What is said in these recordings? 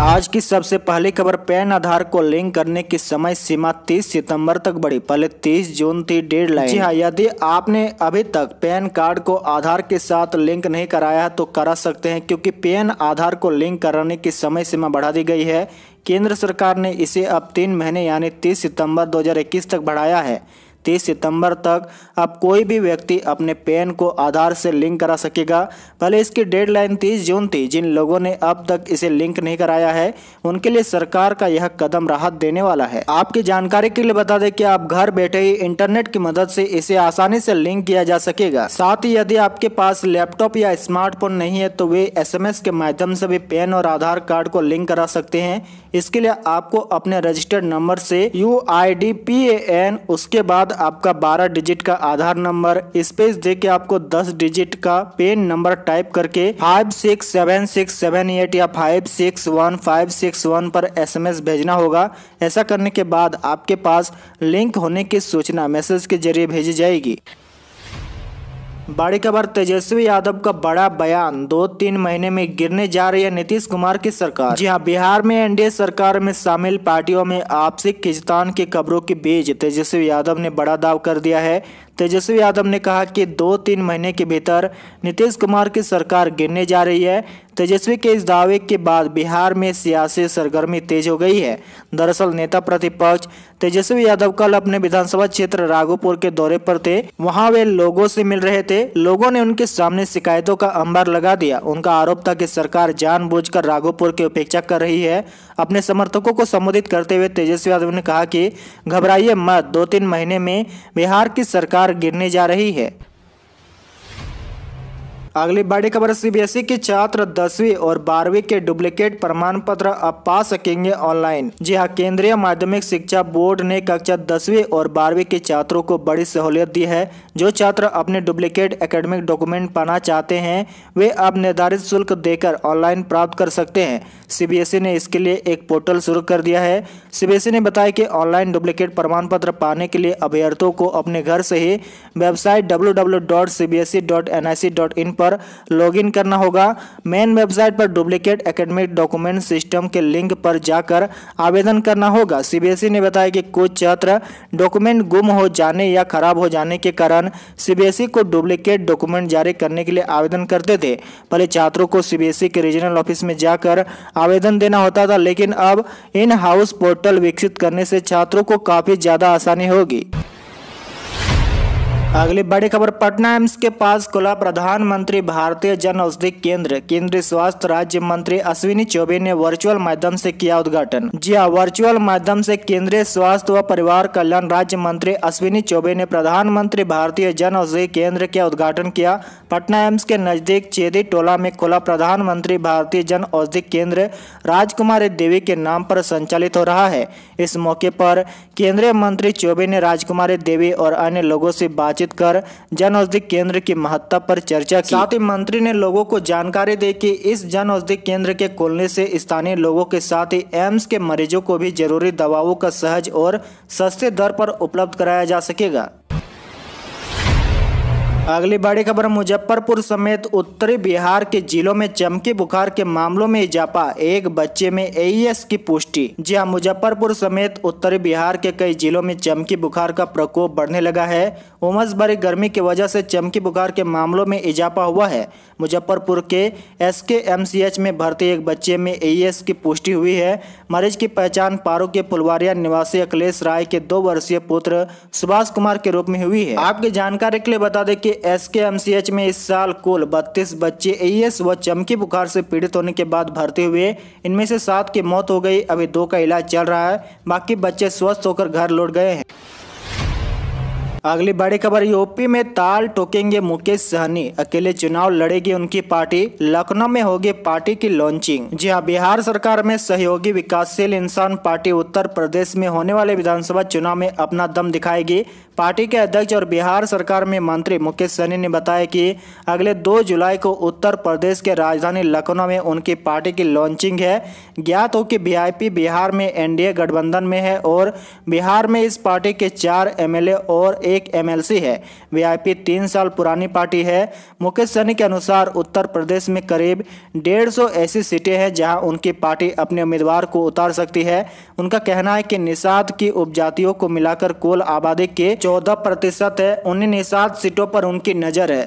आज की सबसे पहली खबर पैन आधार को लिंक करने की समय सीमा 30 सितंबर तक बढ़ी पहले 30 जून थी डेडलाइन जी हाँ यदि आपने अभी तक पैन कार्ड को आधार के साथ लिंक नहीं कराया तो करा सकते हैं क्योंकि पैन आधार को लिंक कराने की समय सीमा बढ़ा दी गई है केंद्र सरकार ने इसे अब तीन महीने यानी 30 सितंबर 2021 तक बढ़ाया है तीस सितंबर तक अब कोई भी व्यक्ति अपने पैन को आधार से लिंक करा सकेगा पहले इसकी डेडलाइन तीस जून थी जिन लोगों ने अब तक इसे लिंक नहीं कराया है उनके लिए सरकार का यह कदम राहत देने वाला है आपकी जानकारी के लिए बता दें कि आप घर बैठे ही इंटरनेट की मदद से इसे आसानी से लिंक किया जा सकेगा साथ ही यदि आपके पास लैपटॉप या स्मार्टफोन नहीं है तो वे एस के माध्यम से भी पैन और आधार कार्ड को लिंक करा सकते हैं इसके लिए आपको अपने रजिस्टर्ड नंबर से U I D P A N उसके बाद आपका 12 डिजिट का आधार नंबर स्पेस दे के आपको 10 डिजिट का पेन नंबर टाइप करके five six seven six seven eight या five six one five six one पर एसएमएस भेजना होगा ऐसा करने के बाद आपके पास लिंक होने की सूचना मैसेज के जरिए भेजी जाएगी बड़ी खबर तेजस्वी यादव का बड़ा बयान दो तीन महीने में गिरने जा रही है नीतीश कुमार की सरकार जी हाँ बिहार में एनडीए सरकार में शामिल पार्टियों में आपसी खिंचतान की खबरों के बीच तेजस्वी यादव ने बड़ा दाव कर दिया है तेजस्वी यादव ने कहा कि दो तीन महीने के भीतर नीतीश कुमार की सरकार गिरने जा रही है तेजस्वी के इस दावे के बाद बिहार में सियासी सरगर्मी तेज हो गई है दरअसल नेता प्रतिपक्ष तेजस्वी यादव कल अपने विधानसभा क्षेत्र राघोपुर के दौरे पर थे वहां वे लोगों से मिल रहे थे लोगों ने उनके सामने शिकायतों का अंबार लगा दिया उनका आरोप था कि सरकार जानबूझकर राघोपुर की उपेक्षा कर रही है अपने समर्थकों को संबोधित करते हुए तेजस्वी यादव ने कहा की घबराइए मत दो तीन महीने में बिहार की सरकार गिरने जा रही है अगली बड़ी खबर सीबीएसई के छात्र दसवीं और बारहवीं के डुप्लीकेट प्रमाण पत्र अब पा सकेंगे ऑनलाइन जी हाँ केंद्रीय माध्यमिक शिक्षा बोर्ड ने कक्षा दसवीं और बारहवीं के छात्रों को बड़ी सहूलियत दी है जो छात्र अपने डुप्लीकेट एकेडमिक डॉक्यूमेंट पाना चाहते हैं वे अब निर्धारित शुल्क देकर ऑनलाइन प्राप्त कर सकते हैं सीबीएसई ने इसके लिए एक पोर्टल शुरू कर दिया है सीबीएसई ने बताया कि ऑनलाइन डुप्लीकेट प्रमाण पत्र पाने के लिए अभ्यर्थियों को अपने घर से ही वेबसाइट डब्ल्यू पर पर लॉगिन करना होगा मेन वेबसाइट पर डुप्लीकेट एकेडमिक डॉक्यूमेंट सिस्टम के लिंक पर जाकर आवेदन करना होगा सीबीएसई e ने बताया कि कुछ छात्र डॉक्यूमेंट गुम हो जाने या खराब हो जाने के कारण सीबीएसई e को डुप्लीकेट डॉक्यूमेंट जारी करने के लिए आवेदन करते थे पहले छात्रों को सीबीएसई e के रीजनल ऑफिस में जाकर आवेदन देना होता था लेकिन अब इन हाउस पोर्टल विकसित करने से छात्रों को काफ़ी ज़्यादा आसानी होगी अगली बड़ी खबर पटना एम्स के पास खुला प्रधानमंत्री भारतीय जन औषधि केंद्र केंद्रीय स्वास्थ्य राज्य मंत्री अश्विनी चौबे ने वर्चुअल माध्यम से किया उद्घाटन जी हाँ वर्चुअल माध्यम से केंद्रीय स्वास्थ्य व परिवार कल्याण राज्य मंत्री अश्विनी चौबे ने प्रधानमंत्री भारतीय जन औषधि केंद्र का उद्घाटन किया पटना एम्स के नजदीक चेदी टोला में खुला प्रधानमंत्री भारतीय जन औषधि केंद्र राजकुमारी देवी के नाम पर संचालित हो रहा है इस मौके पर केंद्रीय मंत्री चौबे ने राजकुमारी देवी और अन्य लोगों से बातचीत बातचीत कर जन औषधि केंद्र की महत्ता पर चर्चा की साथ ही मंत्री ने लोगों को जानकारी दी कि इस जन औषधि केंद्र के खोलने से स्थानीय लोगों के साथ ही एम्स के मरीजों को भी जरूरी दवाओं का सहज और सस्ते दर पर उपलब्ध कराया जा सकेगा अगली बड़ी खबर मुजफ्फरपुर समेत उत्तरी बिहार के जिलों में चमकी बुखार के मामलों में इजाफा एक बच्चे में एईएस e की पुष्टि जी हाँ मुजफ्फरपुर समेत उत्तरी बिहार के कई जिलों में चमकी बुखार का प्रकोप बढ़ने लगा है उमस भरी गर्मी की वजह से चमकी बुखार के मामलों में इजाफा हुआ है मुजफ्फरपुर के एस में भर्ती एक बच्चे में एस e की पुष्टि हुई है मरीज की पहचान पारो के पुलवारिया निवासी अखिलेश राय के दो वर्षीय पुत्र सुभाष कुमार के रूप में हुई है आपकी जानकारी के लिए बता दें कि एस के एम सी एच में इस साल कुल बत्तीस बच्चे एस व चमकी बुखार से पीड़ित होने के बाद भर्ती हुए इनमें से सात की मौत हो गई अभी दो का इलाज चल रहा है बाकी बच्चे स्वस्थ होकर घर लौट गए हैं अगली बड़ी खबर यूपी में ताल टोकेंगे मुकेश सहनी अकेले चुनाव लड़ेगी उनकी पार्टी लखनऊ में होगी पार्टी की लॉन्चिंग जी हाँ बिहार सरकार में सहयोगी विकासशील इंसान पार्टी उत्तर प्रदेश में होने वाले विधानसभा चुनाव में अपना दम दिखाएगी पार्टी के अध्यक्ष और बिहार सरकार में मंत्री मुकेश सहनी ने बताया कि अगले दो जुलाई को उत्तर प्रदेश के राजधानी लखनऊ में उनकी पार्टी की लॉन्चिंग है ज्ञात हो कि वीआईपी बिहार में एनडीए गठबंधन में है और बिहार में इस पार्टी के चार एमएलए और एक एक एमएलसी है वीआईपी आई तीन साल पुरानी पार्टी है मुकेश सहनी के अनुसार उत्तर प्रदेश में करीब डेढ़ सौ ऐसी सीटें हैं जहां उनकी पार्टी अपने उम्मीदवार को उतार सकती है उनका कहना है कि निषाद की उपजातियों को मिलाकर कुल आबादी के चौदह प्रतिशत है उन्हीं निषाद सीटों पर उनकी नज़र है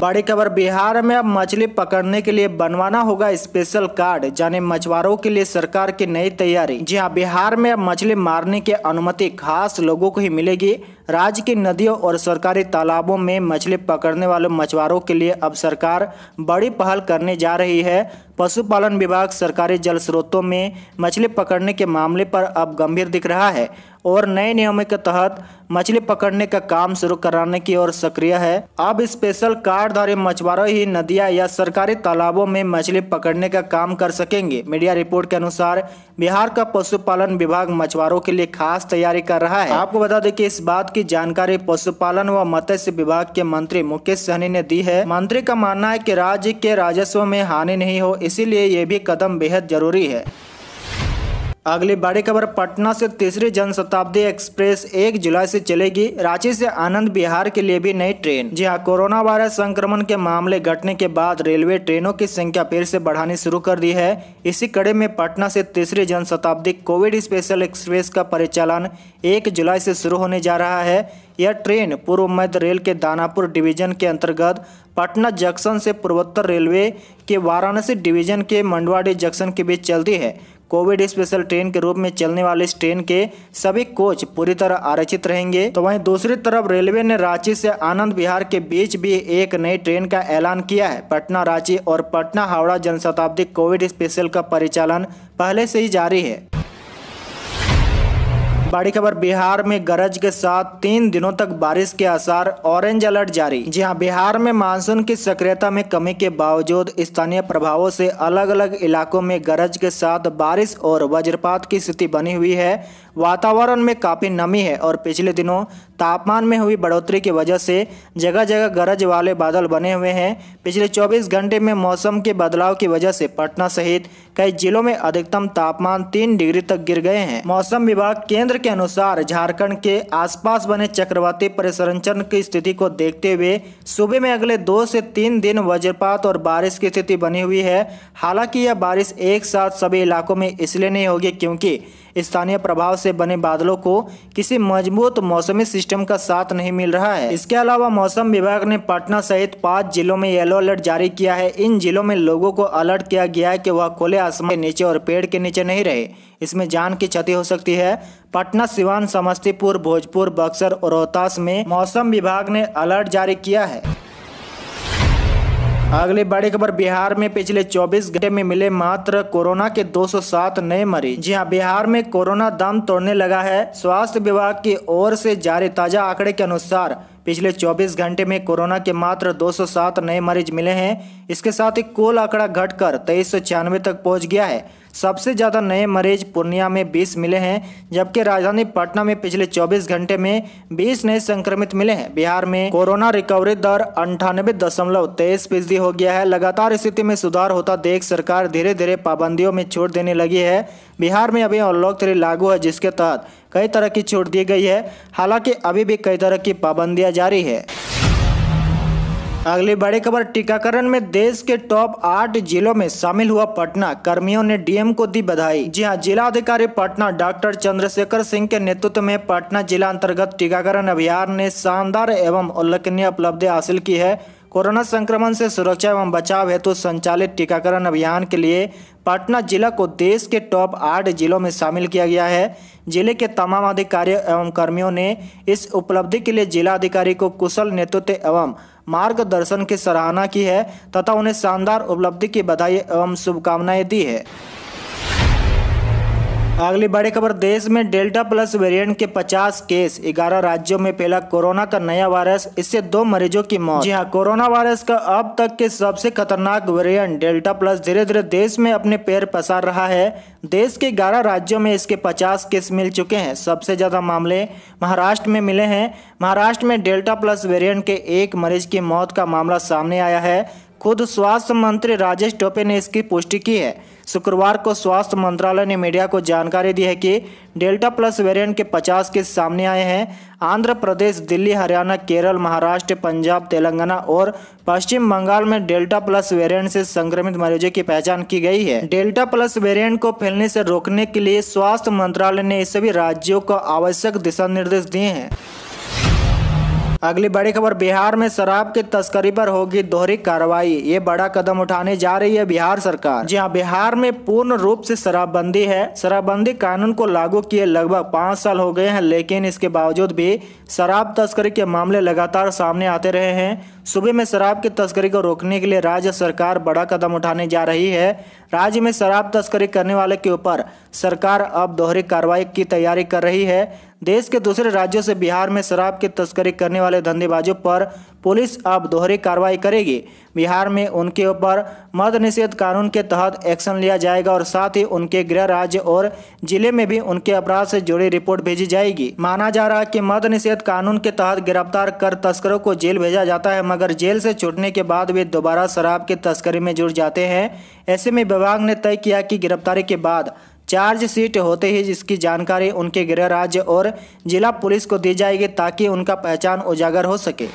बड़ी खबर बिहार में अब मछली पकड़ने के लिए बनवाना होगा स्पेशल कार्ड जाने मछुआरों के लिए सरकार की नई तैयारी जी हाँ बिहार में अब मछली मारने की अनुमति खास लोगों को ही मिलेगी राज्य की नदियों और सरकारी तालाबों में मछली पकड़ने वाले मछुआरों के लिए अब सरकार बड़ी पहल करने जा रही है पशुपालन विभाग सरकारी जल स्रोतों में मछली पकड़ने के मामले पर अब गंभीर दिख रहा है और नए नियमों के तहत मछली पकड़ने का काम शुरू कराने की ओर सक्रिय है अब स्पेशल कार्डधारी मछुआरों ही नदियां या सरकारी तालाबों में मछली पकड़ने का काम कर सकेंगे मीडिया रिपोर्ट के अनुसार बिहार का पशुपालन विभाग मछुआरों के लिए खास तैयारी कर रहा है आपको बता दें कि इस बात की की जानकारी पशुपालन व मत्स्य विभाग के मंत्री मुकेश सहनी ने दी है मंत्री का मानना है कि राज्य के राजस्व में हानि नहीं हो इसीलिए ये भी कदम बेहद जरूरी है अगली बड़ी खबर पटना से तीसरी जनशताब्दी एक्सप्रेस एक जुलाई से चलेगी रांची से आनंद बिहार के लिए भी नई ट्रेन जी हाँ कोरोना वायरस संक्रमण के मामले घटने के बाद रेलवे ट्रेनों की संख्या फिर से बढ़ानी शुरू कर दी है इसी कड़े में पटना से तीसरी जनशताब्दी कोविड स्पेशल एक्सप्रेस का परिचालन एक जुलाई से शुरू होने जा रहा है यह ट्रेन पूर्व मध्य रेल के दानापुर डिवीजन के अंतर्गत पटना जंक्शन से पूर्वोत्तर रेलवे के वाराणसी डिवीजन के मंडवाडी जंक्शन के बीच चलती है कोविड स्पेशल ट्रेन के रूप में चलने वाले इस ट्रेन के सभी कोच पूरी तरह आरक्षित रहेंगे तो वहीं दूसरी तरफ रेलवे ने रांची से आनंद विहार के बीच भी एक नई ट्रेन का ऐलान किया है पटना रांची और पटना हावड़ा जनशताब्दी कोविड स्पेशल का परिचालन पहले से ही जारी है बड़ी खबर बिहार में गरज के साथ तीन दिनों तक बारिश के आसार ऑरेंज अलर्ट जारी जी हाँ बिहार में मानसून की सक्रियता में कमी के बावजूद स्थानीय प्रभावों से अलग अलग इलाकों में गरज के साथ बारिश और वज्रपात की स्थिति बनी हुई है वातावरण में काफ़ी नमी है और पिछले दिनों तापमान में हुई बढ़ोतरी की वजह से जगह जगह गरज वाले बादल बने हुए हैं पिछले 24 घंटे में मौसम के बदलाव की वजह से पटना सहित कई जिलों में अधिकतम तापमान तीन डिग्री तक गिर गए हैं मौसम विभाग केंद्र के अनुसार झारखंड के आसपास बने चक्रवाती परिसंचरण की स्थिति को देखते हुए सूबे में अगले दो से तीन दिन वज्रपात और बारिश की स्थिति बनी हुई है हालांकि यह बारिश एक साथ सभी इलाकों में इसलिए नहीं होगी क्योंकि स्थानीय प्रभाव से से बने बादलों को किसी मजबूत मौसमी सिस्टम का साथ नहीं मिल रहा है इसके अलावा मौसम विभाग ने पटना सहित पाँच जिलों में येलो अलर्ट जारी किया है इन जिलों में लोगों को अलर्ट किया गया है कि वह खुले आसमान के नीचे और पेड़ के नीचे नहीं रहे इसमें जान की क्षति हो सकती है पटना सिवान समस्तीपुर भोजपुर बक्सर और रोहतास में मौसम विभाग ने अलर्ट जारी किया है अगली बड़ी खबर बिहार में पिछले 24 घंटे में मिले मात्र कोरोना के 207 नए मरीज जी हाँ बिहार में कोरोना दम तोड़ने लगा है स्वास्थ्य विभाग की ओर से जारी ताजा आंकड़े के अनुसार पिछले 24 घंटे में कोरोना के मात्र 207 नए मरीज मिले हैं इसके साथ ही कुल आंकड़ा घटकर तेईस तक पहुंच गया है सबसे ज़्यादा नए मरीज पूर्णिया में 20 मिले हैं जबकि राजधानी पटना में पिछले 24 घंटे में 20 नए संक्रमित मिले हैं बिहार में कोरोना रिकवरी दर अंठानबे दशमलव तेईस फीसदी हो गया है लगातार स्थिति में सुधार होता देख सरकार धीरे धीरे पाबंदियों में छूट देने लगी है बिहार में अभी अनलॉक थ्री लागू है जिसके तहत कई तरह की छूट दी गई है हालांकि अभी भी कई तरह की पाबंदियां जारी है अगली बड़ी खबर टीकाकरण में देश के टॉप आठ जिलों में शामिल हुआ पटना कर्मियों ने डीएम को दी बधाई जी हां जिला अधिकारी पटना डॉक्टर चंद्रशेखर सिंह के नेतृत्व में पटना जिला अंतर्गत टीकाकरण अभियान ने शानदार एवं उल्लेखनीय उपलब्धि हासिल की है कोरोना संक्रमण से सुरक्षा एवं बचाव हेतु तो संचालित टीकाकरण अभियान के लिए पटना जिला को देश के टॉप आठ जिलों में शामिल किया गया है जिले के तमाम अधिकारियों एवं कर्मियों ने इस उपलब्धि के लिए जिला अधिकारी को कुशल नेतृत्व एवं मार्गदर्शन की सराहना की है तथा उन्हें शानदार उपलब्धि की बधाई एवं शुभकामनाएं दी है अगली बड़ी खबर देश में डेल्टा प्लस वेरिएंट के 50 केस 11 राज्यों में फैला कोरोना का नया वायरस इससे दो मरीजों की मौत जी हाँ कोरोना वायरस का अब तक के सबसे खतरनाक वेरिएंट डेल्टा प्लस धीरे धीरे देश में अपने पैर पसार रहा है देश के 11 राज्यों में इसके 50 केस मिल चुके हैं सबसे ज्यादा मामले महाराष्ट्र में मिले हैं महाराष्ट्र में डेल्टा प्लस वेरियंट के एक मरीज की मौत का मामला सामने आया है खुद स्वास्थ्य मंत्री राजेश टोपे ने इसकी पुष्टि की है शुक्रवार को स्वास्थ्य मंत्रालय ने मीडिया को जानकारी दी है कि डेल्टा प्लस वेरिएंट के 50 केस सामने आए हैं आंध्र प्रदेश दिल्ली हरियाणा केरल महाराष्ट्र पंजाब तेलंगाना और पश्चिम बंगाल में डेल्टा प्लस वेरिएंट से संक्रमित मरीजों की पहचान की गई है डेल्टा प्लस वेरिएंट को फैलने से रोकने के लिए स्वास्थ्य मंत्रालय ने सभी राज्यों को आवश्यक दिशा निर्देश दिए हैं अगली बड़ी खबर बिहार में शराब की तस्करी पर होगी दोहरी कार्रवाई ये बड़ा कदम उठाने जा रही है बिहार सरकार जी हाँ बिहार में पूर्ण रूप से शराबबंदी है शराबबंदी कानून को लागू किए लगभग पाँच साल हो गए हैं लेकिन इसके बावजूद भी शराब तस्करी के मामले लगातार सामने आते रहे हैं सूबे में शराब की तस्करी को रोकने के लिए राज्य सरकार बड़ा कदम उठाने जा रही है राज्य में शराब तस्करी करने वाले के ऊपर सरकार अब दोहरी कार्रवाई की तैयारी कर रही है देश के दूसरे राज्यों से बिहार में शराब की तस्करी करने वाले धंधेबाजों पर पुलिस अब दोहरी कार्रवाई करेगी बिहार में उनके ऊपर मद निषेध कानून के तहत एक्शन लिया जाएगा और साथ ही उनके गृह राज्य और जिले में भी उनके अपराध से जुड़ी रिपोर्ट भेजी जाएगी माना जा रहा है कि मद निषेध कानून के तहत गिरफ्तार कर तस्करों को जेल भेजा जाता है मगर जेल से छूटने के बाद वे दोबारा शराब की तस्करी में जुड़ जाते हैं ऐसे में विभाग ने तय किया कि गिरफ्तारी के बाद चार्जशीट होते ही जिसकी जानकारी उनके गृह राज्य और जिला पुलिस को दी जाएगी ताकि उनका पहचान उजागर हो सके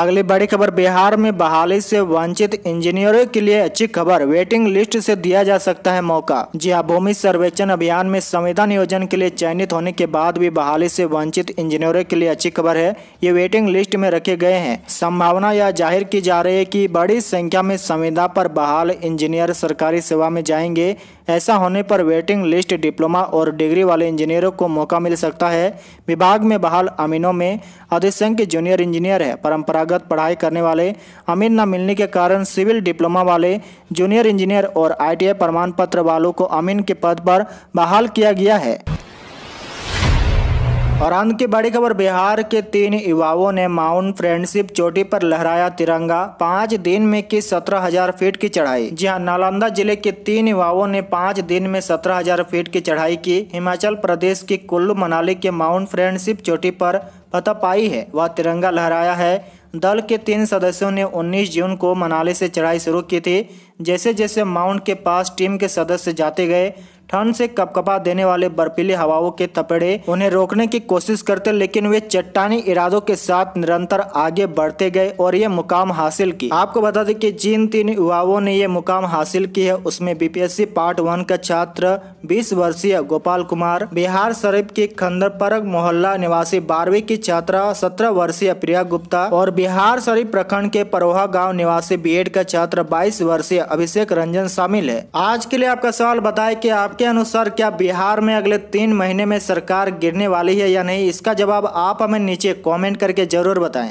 अगली बड़ी खबर बिहार में बहाली से वंचित इंजीनियरों के लिए अच्छी खबर वेटिंग लिस्ट से दिया जा सकता है मौका जी हाँ भूमि सर्वेक्षण अभियान में संविधान नियोजन के लिए चयनित होने के बाद भी बहाली से वंचित इंजीनियरों के लिए अच्छी खबर है ये वेटिंग लिस्ट में रखे गए हैं संभावना यह जाहिर की जा रही है की बड़ी संख्या में संविदा पर बहाल इंजीनियर सरकारी सेवा में जाएंगे ऐसा होने पर वेटिंग लिस्ट डिप्लोमा और डिग्री वाले इंजीनियरों को मौका मिल सकता है विभाग में बहाल अमीनों में अधिसंख्य जूनियर इंजीनियर है परंपरा परंपरागत पढ़ाई करने वाले अमीर न मिलने के कारण सिविल डिप्लोमा वाले जूनियर इंजीनियर और आईटीआई प्रमाण पत्र वालों को अमीन के पद पर बहाल किया गया है और अंत की बड़ी खबर बिहार के तीन युवाओं ने माउंट फ्रेंडशिप चोटी पर लहराया तिरंगा पाँच दिन में की सत्रह हजार फीट की चढ़ाई जी हाँ नालंदा जिले के तीन युवाओं ने पाँच दिन में सत्रह हजार फीट की चढ़ाई की हिमाचल प्रदेश के कुल्लू मनाली के माउंट फ्रेंडशिप चोटी पर फतह पाई है वह तिरंगा लहराया है दल के तीन सदस्यों ने 19 जून को मनाली से चढ़ाई शुरू की थी जैसे जैसे माउंट के पास टीम के सदस्य जाते गए ठंड से कपकपा देने वाले बर्फीले हवाओं के तपड़े उन्हें रोकने की कोशिश करते लेकिन वे चट्टानी इरादों के साथ निरंतर आगे बढ़ते गए और ये मुकाम हासिल की आपको बता दें कि जिन तीन युवाओं ने ये मुकाम हासिल की है उसमें बीपीएससी पार्ट वन का छात्र बीस वर्षीय गोपाल कुमार बिहार शरीफ के खंदर मोहल्ला निवासी बारहवीं की छात्रा सत्रह वर्षीय प्रिया गुप्ता और बिहार शरीफ प्रखंड के परोहा गांव निवासी बी का छात्र बाईस वर्षीय अभिषेक रंजन शामिल है आज के लिए आपका सवाल बताए कि आपके के अनुसार क्या बिहार में अगले तीन महीने में सरकार गिरने वाली है या नहीं इसका जवाब आप हमें नीचे कमेंट करके जरूर बताएं